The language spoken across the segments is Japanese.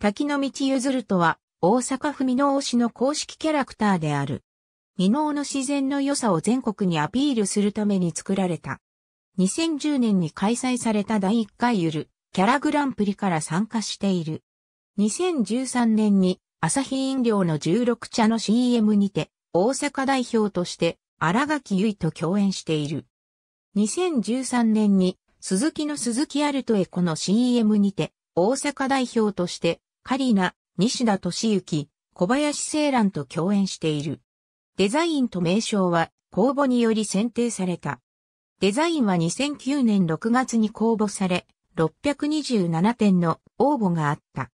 滝の道譲るとは、大阪府美濃市の公式キャラクターである。美濃の自然の良さを全国にアピールするために作られた。2010年に開催された第1回ゆるキャラグランプリから参加している。2013年に朝日飲料の16茶の CM にて大阪代表として荒垣結衣と共演している。2013年に鈴木の鈴木アルトエコの CM にて大阪代表としてカリナ、西田敏行、小林聖蘭と共演している。デザインと名称は公募により選定された。デザインは2009年6月に公募され、627点の応募があった。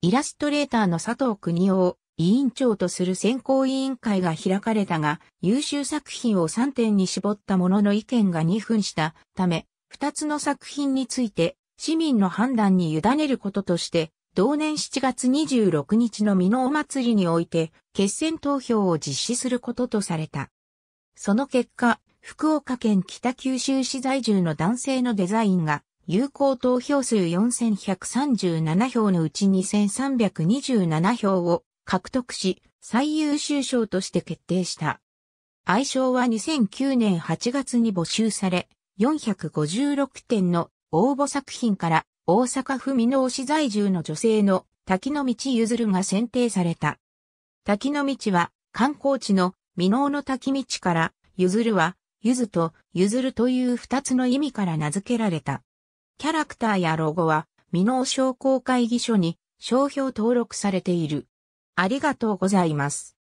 イラストレーターの佐藤国夫を委員長とする選考委員会が開かれたが、優秀作品を3点に絞ったものの意見が2分したため、2つの作品について市民の判断に委ねることとして同年7月26日の美濃祭りにおいて、決選投票を実施することとされた。その結果、福岡県北九州市在住の男性のデザインが、有効投票数4137票のうち2327票を獲得し、最優秀賞として決定した。愛称は2009年8月に募集され、456点の応募作品から大阪府箕面市在住の女性の滝の道譲が選定された。滝の道は観光地の箕面の滝道から譲は譲と譲という二つの意味から名付けられた。キャラクターやロゴは箕面商工会議所に商標登録されている。ありがとうございます。